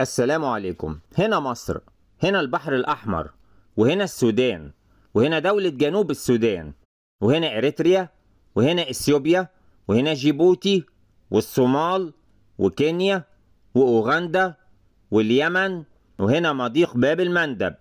السلام عليكم هنا مصر هنا البحر الأحمر وهنا السودان وهنا دولة جنوب السودان وهنا إريتريا وهنا إثيوبيا وهنا جيبوتي والصومال وكينيا وأوغندا واليمن وهنا مضيق باب المندب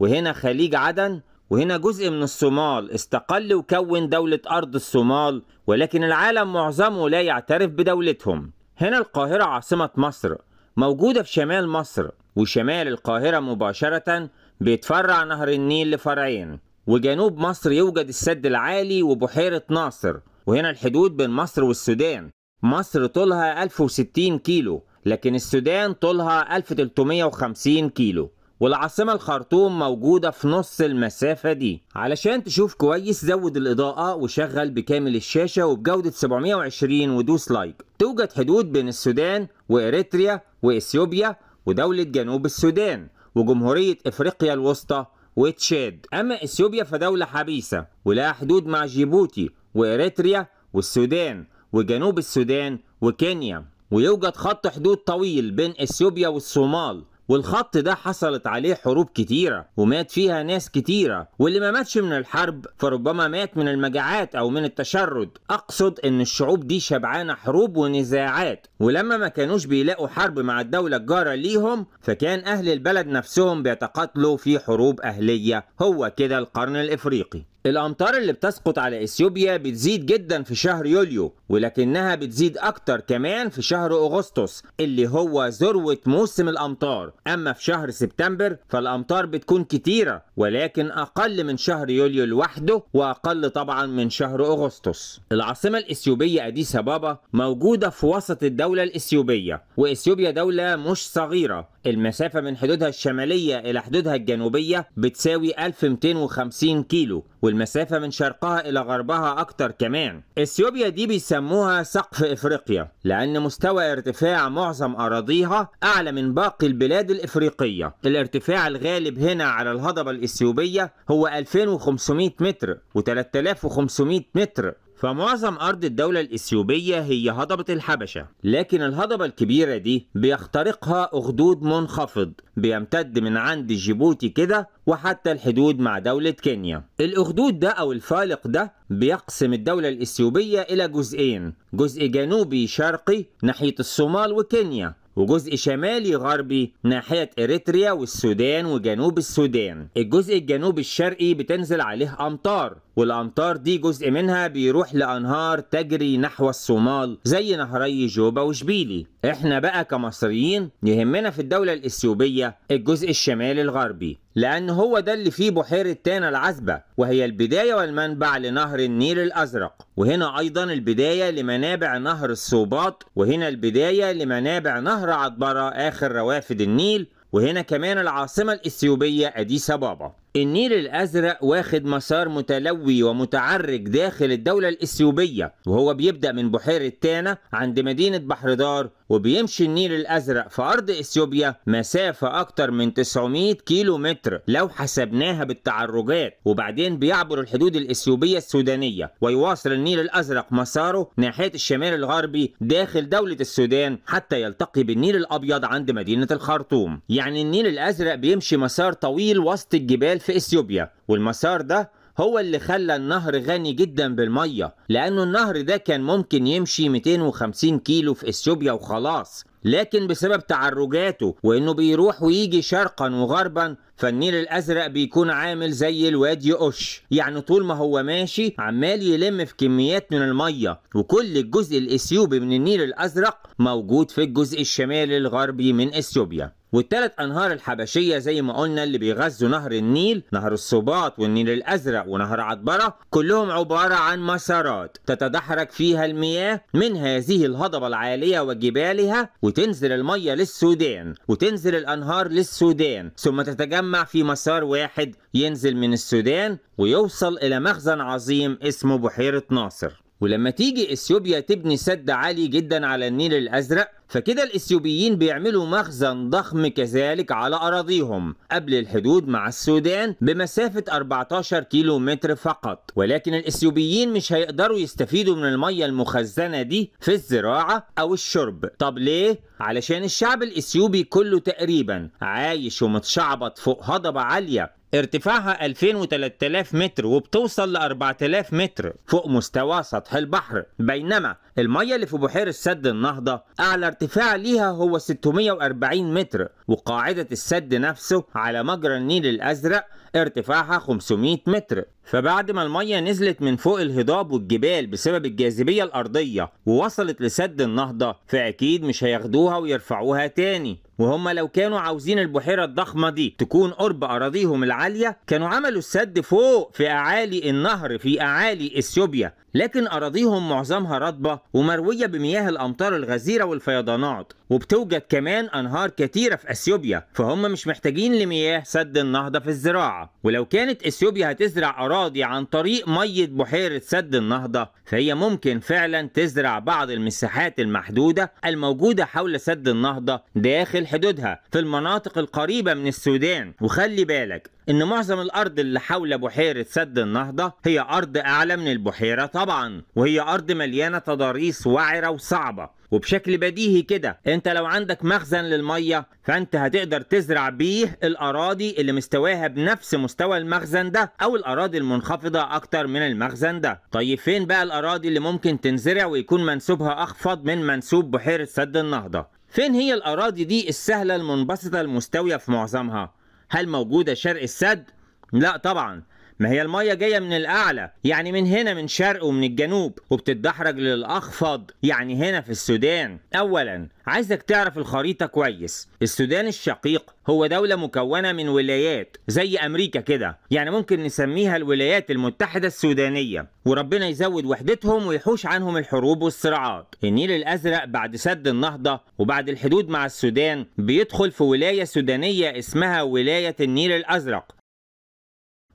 وهنا خليج عدن وهنا جزء من الصومال استقل وكون دولة أرض الصومال ولكن العالم معظمه لا يعترف بدولتهم هنا القاهرة عاصمة مصر موجودة في شمال مصر وشمال القاهرة مباشرة بيتفرع نهر النيل لفرعين وجنوب مصر يوجد السد العالي وبحيرة ناصر وهنا الحدود بين مصر والسودان مصر طولها 1060 كيلو لكن السودان طولها 1350 كيلو والعاصمة الخرطوم موجودة في نص المسافة دي علشان تشوف كويس زود الإضاءة وشغل بكامل الشاشة وبجودة 720 ودوس لايك توجد حدود بين السودان وإريتريا وإثيوبيا ودولة جنوب السودان وجمهورية إفريقيا الوسطى وتشاد أما إثيوبيا فدولة حبيسة ولها حدود مع جيبوتي وإريتريا والسودان وجنوب السودان وكينيا ويوجد خط حدود طويل بين إثيوبيا والصومال والخط ده حصلت عليه حروب كتيرة ومات فيها ناس كتيرة واللي ما ماتش من الحرب فربما مات من المجاعات أو من التشرد أقصد إن الشعوب دي شبعانة حروب ونزاعات ولما ما كانوش بيلاقوا حرب مع الدولة الجارة ليهم فكان أهل البلد نفسهم بيتقاتلوا في حروب أهلية هو كده القرن الإفريقي الأمطار اللي بتسقط على إثيوبيا بتزيد جدا في شهر يوليو ولكنها بتزيد أكتر كمان في شهر أغسطس اللي هو ذروة موسم الأمطار أما في شهر سبتمبر فالأمطار بتكون كتيرة ولكن أقل من شهر يوليو لوحده وأقل طبعا من شهر أغسطس العاصمة الإثيوبية أديس أبابا موجودة في وسط الدولة الإثيوبية وإثيوبيا دولة مش صغيرة المسافة من حدودها الشمالية إلى حدودها الجنوبية بتساوي 1250 كيلو والمسافة من شرقها إلى غربها أكتر كمان إثيوبيا دي بيسموها سقف إفريقيا لأن مستوى ارتفاع معظم أراضيها أعلى من باقي البلاد الإفريقية الارتفاع الغالب هنا على الهضبة الإثيوبية هو 2500 متر و3500 متر فمعظم أرض الدولة الإثيوبية هي هضبة الحبشة لكن الهضبة الكبيرة دي بيخترقها أخدود منخفض بيمتد من عند جيبوتي كده وحتى الحدود مع دولة كينيا الأخدود ده أو الفالق ده بيقسم الدولة الإثيوبية إلى جزئين جزء جنوبي شرقي ناحية الصومال وكينيا وجزء شمالي غربي ناحية إريتريا والسودان وجنوب السودان الجزء الجنوبي الشرقي بتنزل عليه أمطار والأمطار دي جزء منها بيروح لأنهار تجري نحو الصومال زي نهري جوبا وشبيلي احنا بقى كمصريين يهمنا في الدولة الإثيوبية الجزء الشمالي الغربي لأن هو ده اللي فيه بحيرة تانا العذبة وهي البداية والمنبع لنهر النيل الأزرق وهنا أيضا البداية لمنابع نهر الصوبات وهنا البداية لمنابع نهر عطبرة آخر روافد النيل وهنا كمان العاصمة الإثيوبية أديس أبابا النيل الأزرق واخد مسار متلوي ومتعرج داخل الدولة الإثيوبية وهو بيبدأ من بحيرة تانا عند مدينة بحر دار وبيمشي النيل الأزرق في أرض إثيوبيا مسافة أكتر من 900 كيلو متر لو حسبناها بالتعرجات وبعدين بيعبر الحدود الإثيوبية السودانية ويواصل النيل الأزرق مساره ناحية الشمال الغربي داخل دولة السودان حتى يلتقي بالنيل الأبيض عند مدينة الخرطوم يعني النيل الأزرق بيمشي مسار طويل وسط الجبال الجبال في اثيوبيا والمسار ده هو اللي خلى النهر غني جدا بالميه لانه النهر ده كان ممكن يمشي 250 كيلو في اثيوبيا وخلاص لكن بسبب تعرجاته وانه بيروح ويجي شرقا وغربا فالنيل الازرق بيكون عامل زي الوادي قش يعني طول ما هو ماشي عمال يلم في كميات من الميه وكل الجزء الاثيوبي من النيل الازرق موجود في الجزء الشمالي الغربي من اثيوبيا والتلات انهار الحبشيه زي ما قلنا اللي بيغذوا نهر النيل نهر السباط والنيل الازرق ونهر عطبره كلهم عباره عن مسارات تتدحرج فيها المياه من هذه الهضبه العاليه وجبالها وتنزل الميه للسودان وتنزل الانهار للسودان ثم تتجمع في مسار واحد ينزل من السودان ويوصل الى مخزن عظيم اسمه بحيره ناصر ولما تيجي اثيوبيا تبني سد عالي جدا على النيل الازرق فكده الاثيوبيين بيعملوا مخزن ضخم كذلك على اراضيهم قبل الحدود مع السودان بمسافه 14 كيلو متر فقط ولكن الاثيوبيين مش هيقدروا يستفيدوا من الميه المخزنه دي في الزراعه او الشرب طب ليه علشان الشعب الاثيوبي كله تقريبا عايش ومتشعبط فوق هضبه عاليه ارتفاعها 2000 و3000 متر وبتوصل ل 4000 متر فوق مستوى سطح البحر بينما المية اللي في بحيرة سد النهضة أعلى ارتفاع ليها هو 640 متر وقاعدة السد نفسه على مجرى النيل الأزرق ارتفاعها 500 متر فبعد ما المية نزلت من فوق الهضاب والجبال بسبب الجاذبية الأرضية ووصلت لسد النهضة فأكيد مش هياخدوها ويرفعوها تاني وهم لو كانوا عاوزين البحيرة الضخمة دي تكون قرب أراضيهم العالية كانوا عملوا السد فوق في أعالي النهر في أعالي إثيوبيا لكن أراضيهم معظمها رطبة ومروية بمياه الأمطار الغزيرة والفيضانات وبتوجد كمان أنهار كتيرة في أثيوبيا فهم مش محتاجين لمياه سد النهضة في الزراعة ولو كانت أثيوبيا هتزرع أراضي عن طريق مية بحيرة سد النهضة فهي ممكن فعلا تزرع بعض المساحات المحدودة الموجودة حول سد النهضة داخل حدودها في المناطق القريبة من السودان وخلي بالك ان معظم الارض اللي حول بحيره سد النهضه هي ارض اعلى من البحيره طبعا وهي ارض مليانه تضاريس وعره وصعبه وبشكل بديهي كده انت لو عندك مخزن للميه فانت هتقدر تزرع بيه الاراضي اللي مستواها بنفس مستوى المخزن ده او الاراضي المنخفضه اكتر من المخزن ده طيب فين بقى الاراضي اللي ممكن تنزرع ويكون منسوبها اخفض من منسوب بحيره سد النهضه فين هي الاراضي دي السهله المنبسطه المستويه في معظمها هل موجودة شرق السد؟ لا طبعا ما هي المية جاية من الأعلى يعني من هنا من شرق ومن الجنوب وبتتدحرج للأخفض يعني هنا في السودان أولا عايزك تعرف الخريطة كويس السودان الشقيق هو دولة مكونة من ولايات زي أمريكا كده يعني ممكن نسميها الولايات المتحدة السودانية وربنا يزود وحدتهم ويحوش عنهم الحروب والصراعات النيل الأزرق بعد سد النهضة وبعد الحدود مع السودان بيدخل في ولاية سودانية اسمها ولاية النيل الأزرق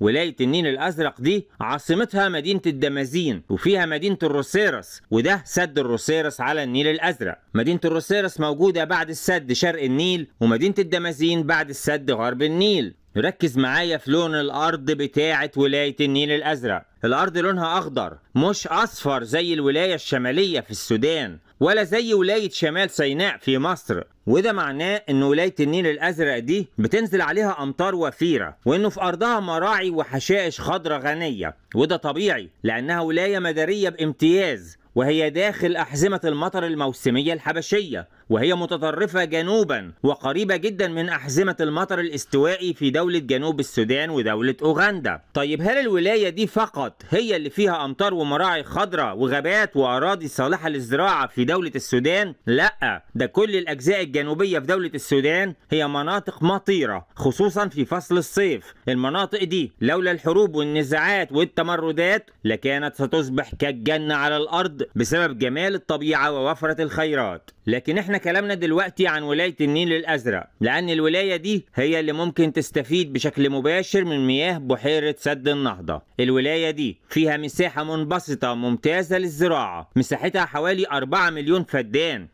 ولاية النيل الأزرق دي عاصمتها مدينة الدمازين وفيها مدينة الروسيرس وده سد الروسيرس على النيل الأزرق مدينة الروسيرس موجودة بعد السد شرق النيل ومدينة الدمازين بعد السد غرب النيل ركز معايا في لون الأرض بتاعة ولاية النيل الأزرق الأرض لونها أخضر مش أصفر زي الولاية الشمالية في السودان ولا زي ولاية شمال سيناء في مصر وده معناه ان ولاية النيل الازرق دي بتنزل عليها امطار وفيرة وانه في ارضها مراعي وحشائش خضرة غنية وده طبيعي لانها ولاية مدارية بامتياز وهي داخل احزمة المطر الموسمية الحبشية وهي متطرفة جنوبا وقريبة جدا من أحزمة المطر الاستوائي في دولة جنوب السودان ودولة أوغندا طيب هل الولاية دي فقط هي اللي فيها أمطار ومراعي خضراء وغابات وأراضي صالحة للزراعة في دولة السودان؟ لا ده كل الأجزاء الجنوبية في دولة السودان هي مناطق مطيرة خصوصا في فصل الصيف المناطق دي لولا الحروب والنزاعات والتمردات لكانت ستصبح كالجنة على الأرض بسبب جمال الطبيعة ووفرة الخيرات لكن احنا كلامنا دلوقتي عن ولاية النيل الأزرق لأن الولاية دي هي اللي ممكن تستفيد بشكل مباشر من مياه بحيرة سد النهضة الولاية دي فيها مساحة منبسطة ممتازة للزراعة مساحتها حوالي 4 مليون فدان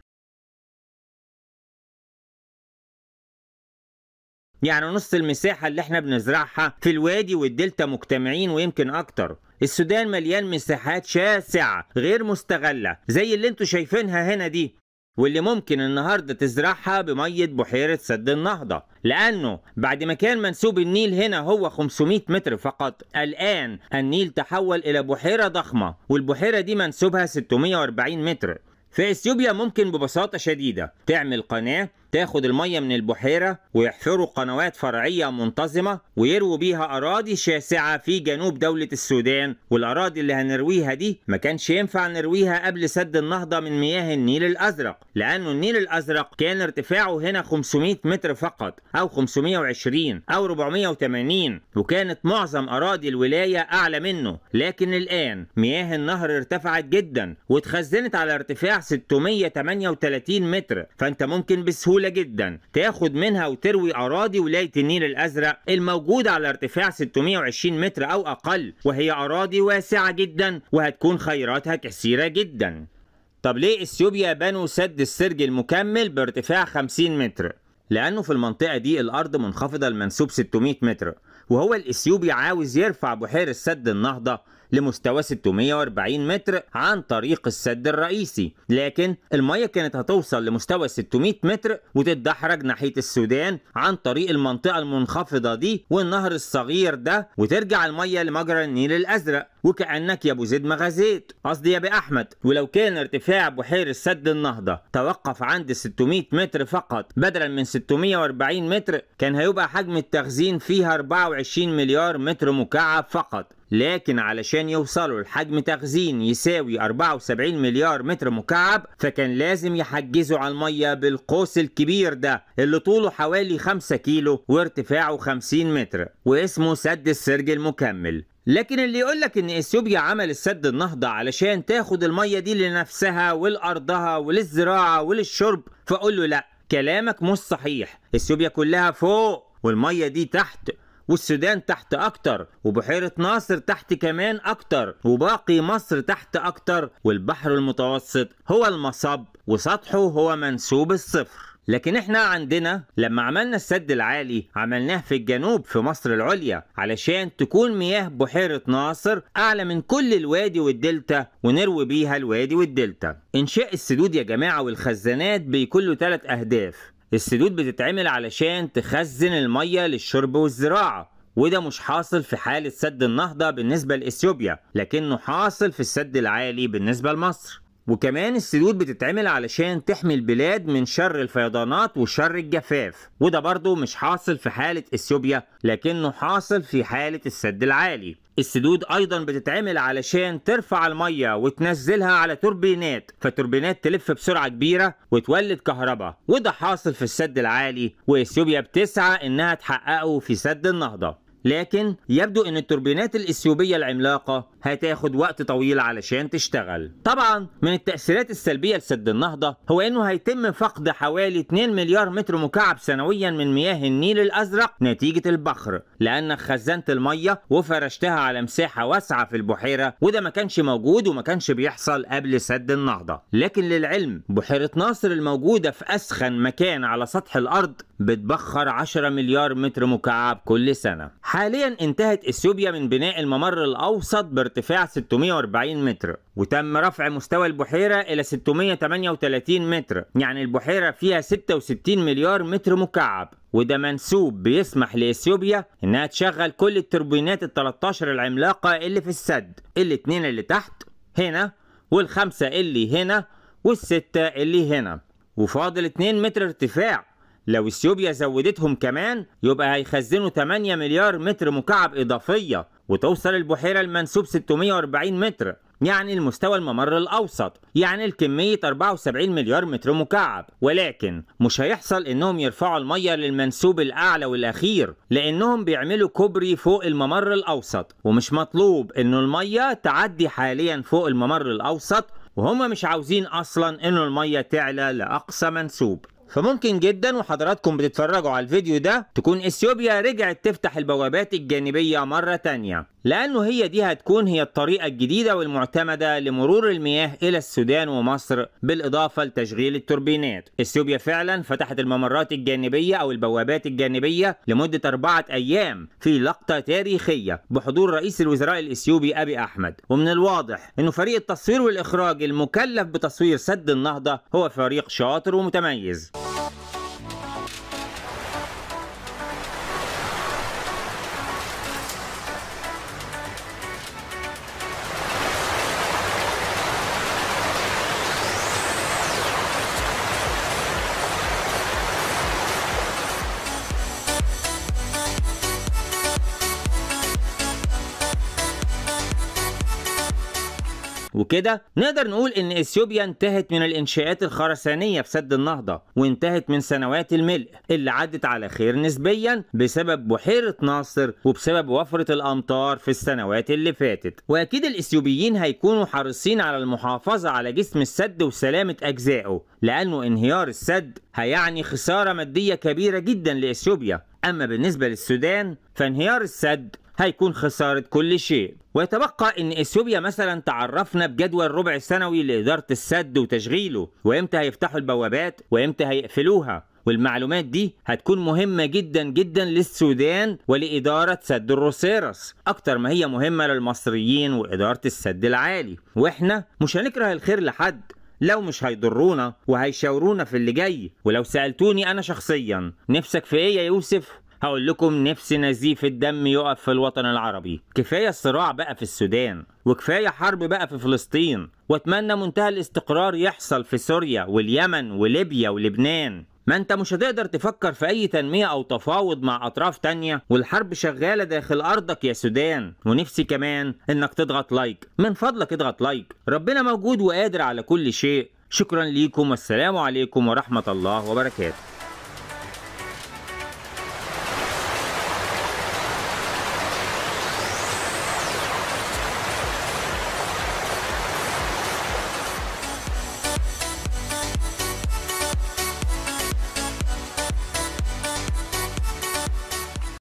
يعني نص المساحة اللي احنا بنزرعها في الوادي والدلتا مجتمعين ويمكن أكتر السودان مليان مساحات شاسعة غير مستغلة زي اللي انتوا شايفينها هنا دي واللي ممكن النهارده تزرعها بميه بحيره سد النهضه لانه بعد ما كان منسوب النيل هنا هو 500 متر فقط الان النيل تحول الى بحيره ضخمه والبحيره دي منسوبها 640 متر في اثيوبيا ممكن ببساطه شديده تعمل قناه تاخد المية من البحيرة ويحفروا قنوات فرعية منتظمة ويرووا بيها أراضي شاسعة في جنوب دولة السودان والأراضي اللي هنرويها دي ما كانش ينفع نرويها قبل سد النهضة من مياه النيل الأزرق لأنه النيل الأزرق كان ارتفاعه هنا 500 متر فقط أو 520 أو 480 وكانت معظم أراضي الولاية أعلى منه لكن الآن مياه النهر ارتفعت جدا وتخزنت على ارتفاع 638 متر فأنت ممكن بسهولة بسهولة جدا تاخد منها وتروي أراضي ولاية النيل الأزرق الموجودة على ارتفاع 620 متر أو أقل وهي أراضي واسعة جدا وهتكون خيراتها كثيرة جدا طب ليه اثيوبيا بنوا سد السرج المكمل بارتفاع 50 متر؟ لأنه في المنطقة دي الأرض منخفضة المنسوب 600 متر وهو الإثيوبي عاوز يرفع بحيرة سد النهضة لمستوى 640 متر عن طريق السد الرئيسي لكن المية كانت هتوصل لمستوى 600 متر وتتدحرج ناحية السودان عن طريق المنطقة المنخفضة دي والنهر الصغير ده وترجع المية لمجرى النيل الأزرق وكأنك يا أبو زيد ما غزيت قصدي يا أبي أحمد ولو كان ارتفاع بحيرة سد النهضة توقف عند 600 متر فقط بدلا من 640 متر كان هيبقى حجم التخزين فيها 24 مليار متر مكعب فقط لكن علشان يوصلوا لحجم تخزين يساوي 74 مليار متر مكعب فكان لازم يحجزوا على المية بالقوس الكبير ده اللي طوله حوالي 5 كيلو وارتفاعه 50 متر واسمه سد السرج المكمل لكن اللي يقولك ان اثيوبيا عمل السد النهضه علشان تاخد الميه دي لنفسها ولارضها وللزراعه وللشرب فقول له لا كلامك مش صحيح اثيوبيا كلها فوق والميه دي تحت والسودان تحت اكتر وبحيره ناصر تحت كمان اكتر وباقي مصر تحت اكتر والبحر المتوسط هو المصب وسطحه هو منسوب الصفر لكن احنا عندنا لما عملنا السد العالي عملناه في الجنوب في مصر العليا علشان تكون مياه بحيرة ناصر أعلى من كل الوادي والدلتا ونروي بيها الوادي والدلتا إنشاء السدود يا جماعة والخزانات بيكون له ثلاث أهداف السدود بتتعمل علشان تخزن المية للشرب والزراعة وده مش حاصل في حالة سد النهضة بالنسبة لإثيوبيا لكنه حاصل في السد العالي بالنسبة لمصر وكمان السدود بتتعمل علشان تحمي البلاد من شر الفيضانات وشر الجفاف وده برضه مش حاصل في حالة اثيوبيا لكنه حاصل في حالة السد العالي السدود ايضا بتتعمل علشان ترفع الميه وتنزلها على توربينات فالتوربينات تلف بسرعه كبيره وتولد كهرباء وده حاصل في السد العالي واثيوبيا بتسعى انها تحققه في سد النهضه لكن يبدو ان التوربينات الاثيوبيه العملاقه هتاخد وقت طويل علشان تشتغل طبعا من التاثيرات السلبيه لسد النهضه هو انه هيتم فقد حوالي 2 مليار متر مكعب سنويا من مياه النيل الازرق نتيجه البخر لانك خزنت الميه وفرشتها على مساحه واسعه في البحيره وده ما كانش موجود وما كانش بيحصل قبل سد النهضه لكن للعلم بحيره ناصر الموجوده في اسخن مكان على سطح الارض بتبخر 10 مليار متر مكعب كل سنه حاليا انتهت اثيوبيا من بناء الممر الاوسط بارتفاع 640 متر وتم رفع مستوى البحيره الى 638 متر يعني البحيره فيها 66 مليار متر مكعب وده منسوب بيسمح لاثيوبيا انها تشغل كل التوربينات ال 13 العملاقه اللي في السد الاثنين اللي تحت هنا والخمسه اللي هنا والسته اللي هنا وفاضل 2 متر ارتفاع لو اثيوبيا زودتهم كمان يبقى هيخزنوا 8 مليار متر مكعب اضافيه وتوصل البحيره المنسوب 640 متر يعني المستوى الممر الاوسط يعني الكميه 74 مليار متر مكعب ولكن مش هيحصل انهم يرفعوا الميه للمنسوب الاعلى والاخير لانهم بيعملوا كوبري فوق الممر الاوسط ومش مطلوب ان الميه تعدي حاليا فوق الممر الاوسط وهم مش عاوزين اصلا ان الميه تعلى لاقصى منسوب فممكن جدا وحضراتكم بتتفرجوا على الفيديو ده تكون اثيوبيا رجعت تفتح البوابات الجانبية مرة تانية لأنه هي دي هتكون هي الطريقة الجديدة والمعتمدة لمرور المياه إلى السودان ومصر بالإضافة لتشغيل التوربينات إثيوبيا فعلا فتحت الممرات الجانبية أو البوابات الجانبية لمدة أربعة أيام في لقطة تاريخية بحضور رئيس الوزراء الإثيوبي أبي أحمد ومن الواضح أنه فريق التصوير والإخراج المكلف بتصوير سد النهضة هو فريق شاطر ومتميز وكده نقدر نقول ان اثيوبيا انتهت من الانشاءات الخرسانيه في سد النهضه وانتهت من سنوات الملء اللي عدت على خير نسبيا بسبب بحيره ناصر وبسبب وفره الامطار في السنوات اللي فاتت واكيد الاثيوبيين هيكونوا حريصين على المحافظه على جسم السد وسلامه اجزائه لانه انهيار السد هيعني خساره ماديه كبيره جدا لاثيوبيا اما بالنسبه للسودان فانهيار السد هيكون خساره كل شيء ويتبقى ان اثيوبيا مثلا تعرفنا بجدول الربع السنوي لاداره السد وتشغيله وامتى هيفتحوا البوابات وامتى هيقفلوها والمعلومات دي هتكون مهمة جدا جدا للسودان ولإدارة سد الروسيرس أكتر ما هي مهمة للمصريين وإدارة السد العالي وإحنا مش هنكره الخير لحد لو مش هيضرونا وهيشاورونا في اللي جاي ولو سألتوني أنا شخصيا نفسك في إيه يا يوسف هقول لكم نفسي نزيف الدم يقف في الوطن العربي كفاية الصراع بقى في السودان وكفاية حرب بقى في فلسطين واتمنى منتهى الاستقرار يحصل في سوريا واليمن وليبيا ولبنان ما انت مش هتقدر تفكر في اي تنمية او تفاوض مع اطراف تانية والحرب شغالة داخل ارضك يا سودان ونفسي كمان انك تضغط لايك من فضلك اضغط لايك ربنا موجود وقادر على كل شيء شكرا ليكم والسلام عليكم ورحمة الله وبركاته